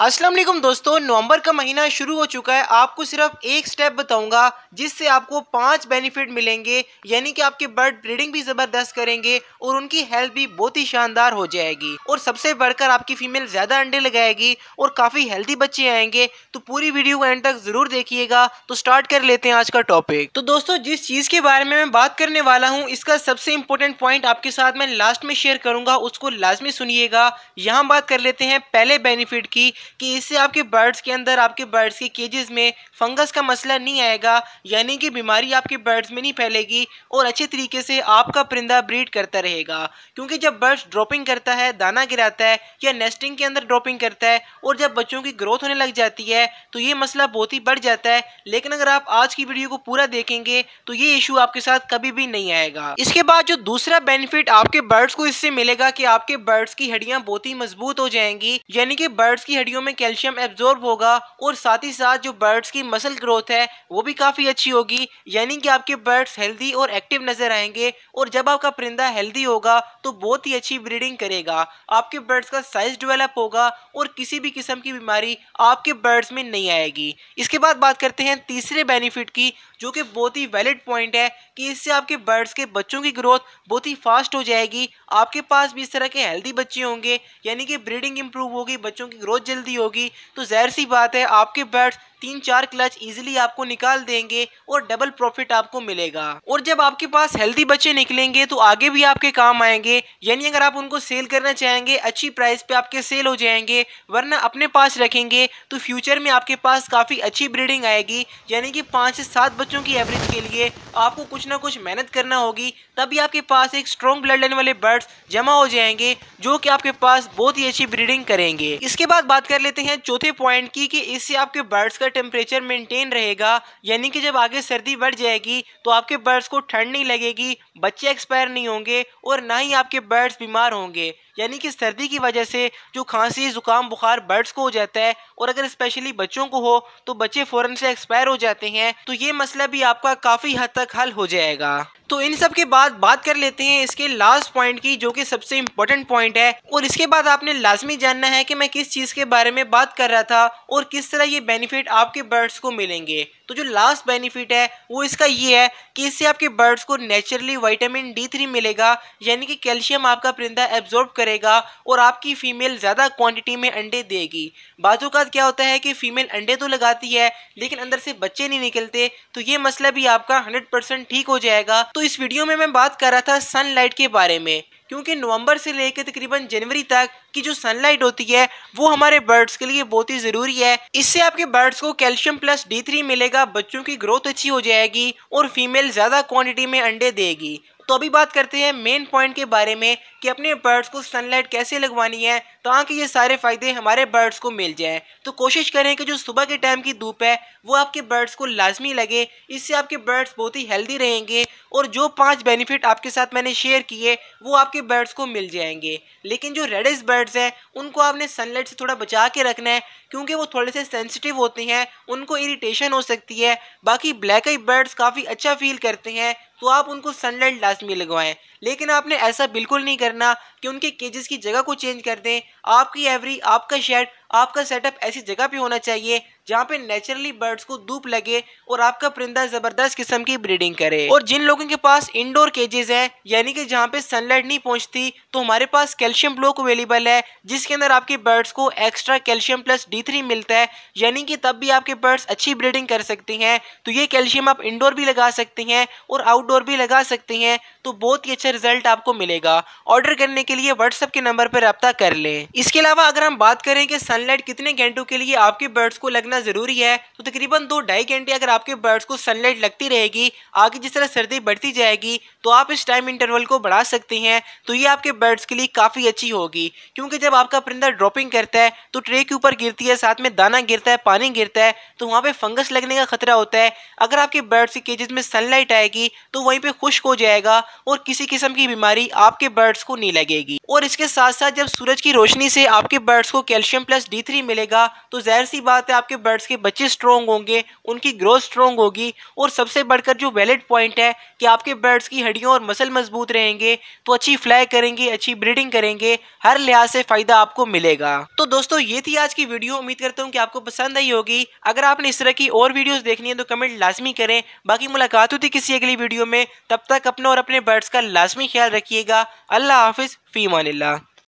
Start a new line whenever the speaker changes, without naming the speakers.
अस्सलाम वालेकुम दोस्तों नवंबर का महीना शुरू हो चुका है आपको सिर्फ एक स्टेप बताऊंगा जिससे आपको पांच बेनिफिट मिलेंगे यानी कि आपके बर्ड ब्रीडिंग भी ज़बरदस्त करेंगे और उनकी हेल्थ भी बहुत ही शानदार हो जाएगी और सबसे बढ़कर आपकी फीमेल ज़्यादा अंडे लगाएगी और काफ़ी हेल्दी बच्चे आएंगे तो पूरी वीडियो को एंड तक ज़रूर देखिएगा तो स्टार्ट कर लेते हैं आज का टॉपिक तो दोस्तों जिस चीज़ के बारे में मैं बात करने वाला हूँ इसका सबसे इम्पोर्टेंट पॉइंट आपके साथ मैं लास्ट में शेयर करूँगा उसको लाजमी सुनिएगा यहाँ बात कर लेते हैं पहले बेनिफिट की कि इससे आपके बर्ड्स के अंदर आपके बर्ड्स के केजेस में फंगस का मसला नहीं आएगा यानी कि बीमारी आपके बर्ड्स में नहीं फैलेगी और अच्छे तरीके से आपका परिंदा ब्रीड करता रहेगा क्योंकि जब बर्ड्स ड्रॉपिंग करता है दाना गिराता है या नेस्टिंग के अंदर ड्रॉपिंग करता है और जब बच्चों की ग्रोथ होने लग जाती है तो ये मसला बहुत ही बढ़ जाता है लेकिन अगर आप आज की वीडियो को पूरा देखेंगे तो ये इशू आपके साथ कभी भी नहीं आएगा इसके बाद जो दूसरा बेनिफिट आपके बर्ड्स को इससे मिलेगा कि आपके बर्ड्स की हड्डियां बहुत ही मजबूत हो जाएंगी यानी कि बर्ड्स की हड्डियों हड्डियों में कैल्शियम एब्जॉर्ब होगा और साथ ही साथ जो बर्ड्स की मसल ग्रोथ है वो भी काफ़ी अच्छी होगी यानी कि आपके बर्ड्स हेल्दी और एक्टिव नज़र आएंगे और जब आपका परिंदा हेल्दी होगा तो बहुत ही अच्छी ब्रीडिंग करेगा आपके बर्ड्स का साइज डिवेलप होगा और किसी भी किस्म की बीमारी आपके बर्ड्स में नहीं आएगी इसके बाद बात करते हैं तीसरे बेनिफिट की जो कि बहुत ही वैलिड पॉइंट है कि इससे आपके बर्ड्स के बच्चों की ग्रोथ बहुत ही फास्ट हो जाएगी आपके पास भी इस तरह के हेल्दी बच्चे होंगे यानी कि ब्रीडिंग इंप्रूव होगी बच्चों की ग्रोथ जल्दी दी होगी तो जहर सी बात है आपके बैट्स तीन चार क्लच इजीली आपको निकाल देंगे और डबल प्रॉफिट आपको मिलेगा और जब आपके पास हेल्दी बच्चे निकलेंगे तो आगे भी आपके काम आएंगे यानी अगर आप उनको सेल करना चाहेंगे अच्छी प्राइस पे आपके सेल हो जाएंगे वरना अपने पास रखेंगे तो फ्यूचर में आपके पास काफ़ी अच्छी ब्रीडिंग आएगी यानी कि पाँच से सात बच्चों की एवरेज के लिए आपको कुछ ना कुछ मेहनत करना होगी तभी आपके पास एक स्ट्रॉन्ग ब्लड लाइन वाले बर्ड्स जमा हो जाएंगे जो कि आपके पास बहुत ही अच्छी ब्रीडिंग करेंगे इसके बाद बात कर लेते हैं चौथे पॉइंट की कि इससे आपके बर्ड्स का टेम्परेचर मेंटेन रहेगा यानी कि जब आगे सर्दी बढ़ जाएगी तो आपके बर्ड्स को ठंड नहीं लगेगी बच्चे एक्सपायर नहीं होंगे और ना ही आपके बर्ड्स बीमार होंगे यानी कि सर्दी की वजह से जो खांसी ज़ुकाम बुखार बर्ड्स को हो जाता है और अगर स्पेशली बच्चों को हो तो बच्चे फ़ौरन से एक्सपायर हो जाते हैं तो ये मसला भी आपका काफ़ी हद तक हल हो जाएगा तो इन सब के बाद बात कर लेते हैं इसके लास्ट पॉइंट की जो कि सबसे इम्पोर्टेंट पॉइंट है और इसके बाद आपने लाजमी जानना है कि मैं किस चीज़ के बारे में बात कर रहा था और किस तरह ये बेनिफिट आपके बर्ड्स को मिलेंगे तो जो लास्ट बेनिफिट है वो इसका ये है कि इससे आपके बर्ड्स को नेचुरली वाइटामिन डी थ्री मिलेगा यानी कि कैल्शियम आपका परिंदा एब्जॉर्ब कर करेगा और आपकी फीमेल ज़्यादा क्वांटिटी में अंडे देगी बाजू का क्या होता है कि फीमेल अंडे तो लगाती है लेकिन अंदर से बच्चे नहीं निकलते तो ये मसला भी आपका हंड्रेड ठीक हो जाएगा तो इस वीडियो में मैं बात कर रहा था सनलाइट के बारे में क्योंकि नवंबर से लेकर तकरीबन जनवरी तक की जो सनलाइट होती है वो हमारे बर्ड्स के लिए बहुत ही ज़रूरी है इससे आपके बर्ड्स को कैल्शियम प्लस डी थ्री मिलेगा बच्चों की ग्रोथ अच्छी हो जाएगी और फीमेल ज़्यादा क्वांटिटी में अंडे देगी तो अभी बात करते हैं मेन पॉइंट के बारे में कि अपने बर्ड्स को सनलाइट कैसे लगवानी है ताकि तो ये सारे फ़ायदे हमारे बर्ड्स को मिल जाएं तो कोशिश करें कि जो सुबह के टाइम की धूप है वो आपके बर्ड्स को लाजमी लगे इससे आपके बर्ड्स बहुत ही हेल्दी रहेंगे और जो पांच बेनिफिट आपके साथ मैंने शेयर किए वो आपके बर्ड्स को मिल जाएंगे लेकिन जो रेडिस बर्ड्स हैं उनको आपने सनलाइट से थोड़ा बचा के रखना है क्योंकि वो थोड़े से सेंसिटिव होते हैं उनको इरीटेशन हो सकती है बाकी ब्लैक आई बर्ड्स काफ़ी अच्छा फील करते हैं तो आप उनको सनलाइट लास्ट में लगवाएं लेकिन आपने ऐसा बिल्कुल नहीं करना कि उनके केजेस की जगह को चेंज कर दें आपकी एवरी आपका शेड आपका सेटअप ऐसी जगह पे होना चाहिए जहाँ पे नेचुरली बर्ड्स को धूप लगे और आपका परिंदा जबरदस्त किस्म की ब्रीडिंग करे और जिन लोगों के पास इंडोर केजेस है यानी कि जहाँ पे सनलाइट नहीं पहुँचती तो हमारे पास कैल्शियम ब्लॉक अवेलेबल है जिसके अंदर आपके बर्ड्स को एक्स्ट्रा कैल्शियम प्लस डी मिलता है यानी कि तब भी आपके बर्ड्स अच्छी ब्रीडिंग कर सकती हैं तो ये कैल्शियम आप इंडोर भी लगा सकते हैं और आउटडोर भी लगा सकते हैं तो बहुत ही अच्छा रिजल्ट आपको मिलेगा ऑर्डर करने के लिए व्हाट्सअप के नंबर पर रब्ता कर लें इसके अलावा अगर हम बात करें कि सन सनलाइट कितने घंटों के लिए आपके बर्ड्स को लगना जरूरी है तो तकरीबन दो ढाई घंटे अगर आपके बर्ड्स को सनलाइट लगती रहेगी आगे जिस तरह सर्दी बढ़ती जाएगी तो आप इस टाइम इंटरवल को बढ़ा सकते हैं तो ये आपके बर्ड्स के लिए काफ़ी अच्छी होगी क्योंकि जब आपका परिंदा ड्रॉपिंग करता है तो ट्रे के ऊपर गिरती है साथ में दाना गिरता है पानी गिरता है तो वहाँ पर फंगस लगने का खतरा होता है अगर आपके बर्ड्स के केजेस में सनलाइट आएगी तो वहीं पर खुश्क हो जाएगा और किसी किस्म की बीमारी आपके बर्ड्स को नहीं लगेगी और इसके साथ साथ जब सूरज की रोशनी से आपके बर्ड्स को calcium plus plus D three मिलेगा तो जाहिर सी बात है आपके बर्ड्स के बच्चे स्ट्रॉन्ग होंगे उनकी ग्रोथ स्ट्रॉन्ग होगी और सबसे बढ़कर जो वैलिड पॉइंट है कि आपके बर्ड्स की हड्डियों और मसल मजबूत रहेंगे तो अच्छी फ्लाई करेंगे अच्छी ब्रीडिंग करेंगे हर लिहाज से फ़ायदा आपको मिलेगा तो दोस्तों ये थी आज की वीडियो उम्मीद करता हूँ कि आपको पसंद आई होगी अगर आपने इस तरह की और वीडियोज़ देखनी है तो कमेंट लाजमी करें बाकी मुलाकात होती किसी अगली वीडियो में तब तक अपने और अपने बर्ड्स का लाजमी ख्याल रखिएगा अल्लाह हाफिज़ फ़ी